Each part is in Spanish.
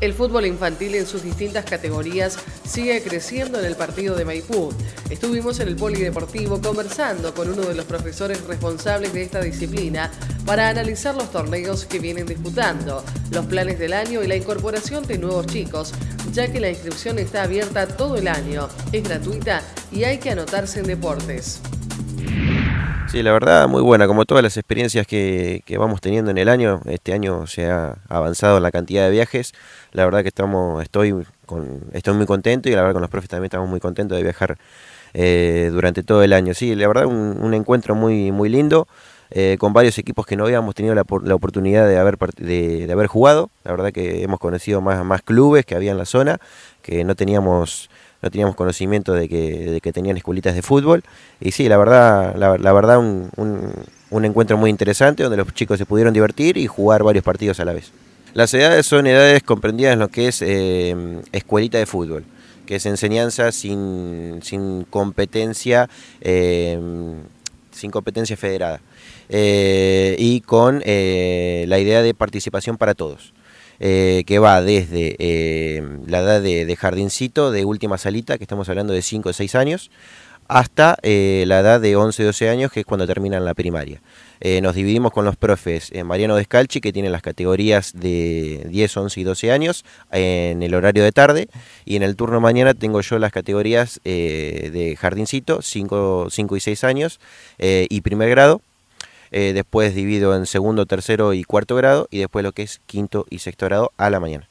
El fútbol infantil en sus distintas categorías sigue creciendo en el partido de Maipú. Estuvimos en el Polideportivo conversando con uno de los profesores responsables de esta disciplina para analizar los torneos que vienen disputando, los planes del año y la incorporación de nuevos chicos, ya que la inscripción está abierta todo el año, es gratuita y hay que anotarse en deportes. Sí, la verdad, muy buena. Como todas las experiencias que, vamos teniendo en el año, este año se ha avanzado la cantidad de viajes. La verdad que estamos, estoy, con, estoy muy contento y la verdad con los profes también estamos muy contentos de viajar eh, durante todo el año. Sí, la verdad, un, encuentro muy, muy lindo. Eh, con varios equipos que no habíamos tenido la, oportunidad de haber, de haber jugado. La verdad que hemos conocido más, más clubes que había en la zona, que no teníamos no teníamos conocimiento de que, tenían escuelitas de fútbol. Y sí, la verdad, la, verdad un, encuentro muy interesante donde los chicos se pudieron divertir y jugar varios partidos a la vez. Las edades son edades comprendidas en lo que es eh, escuelita de fútbol, que es enseñanza sin, competencia, eh, sin competencia federada, eh, y con la idea de participación para todos. Eh, que va desde eh, la edad de, jardincito, de última salita, que estamos hablando de 5 o 6 años, hasta eh, la edad de 11 o 12 años, que es cuando terminan la primaria. nos dividimos con los profes Mariano Descalchi, que tiene las categorías de 10, 11 y 12 años, en el horario de tarde, y en el turno mañana tengo yo las categorías de jardincito, 5, 5 y 6 años, y primer grado. Eh, después divido en segundo, tercero y cuarto grado, y después lo que es quinto y sexto grado a la mañana.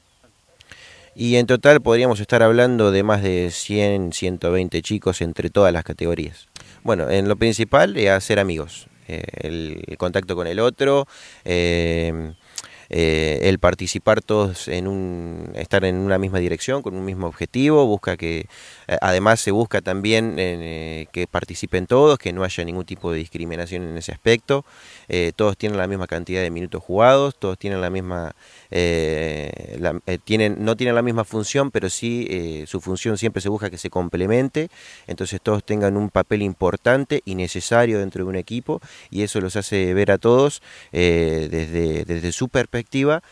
Y en total podríamos estar hablando de más de 100, 120 chicos entre todas las categorías. Bueno, en lo principal, es eh, hacer amigos, eh, el contacto con el otro, eh, el participar todos en un, estar en una misma dirección, con un mismo objetivo, busca que, eh, además se busca también eh, que participen todos, que no haya ningún tipo de discriminación en ese aspecto, todos tienen la misma cantidad de minutos jugados, todos tienen la misma eh, tienen, no tienen la misma función, pero sí eh, su función siempre se busca que se complemente, entonces todos tengan un papel importante y necesario dentro de un equipo y eso los hace ver a todos eh, desde, desde su perspectiva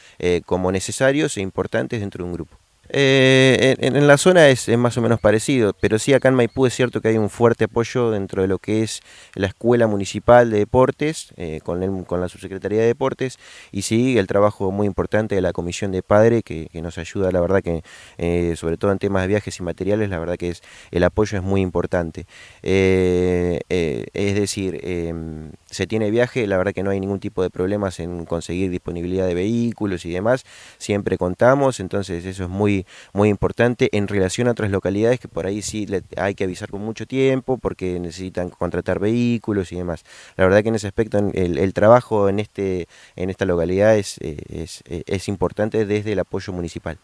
como necesarios e importantes dentro de un grupo. Eh, en, la zona es, más o menos parecido, pero sí acá en Maipú es cierto que hay un fuerte apoyo dentro de lo que es la Escuela Municipal de Deportes, eh, con, con, la Subsecretaría de Deportes, y sí, el trabajo muy importante de la Comisión de Padre, que, nos ayuda, la verdad que, eh, sobre todo en temas de viajes y materiales, la verdad que es, el apoyo es muy importante. es decir, em, se tiene viaje, la verdad que no hay ningún tipo de problemas en conseguir disponibilidad de vehículos y demás, siempre contamos, entonces eso es muy muy, importante en relación a otras localidades que por ahí sí hay que avisar con mucho tiempo porque necesitan contratar vehículos y demás. La verdad que en ese aspecto el, trabajo en, este, en esta localidad es eh, eh, importante desde el apoyo municipal.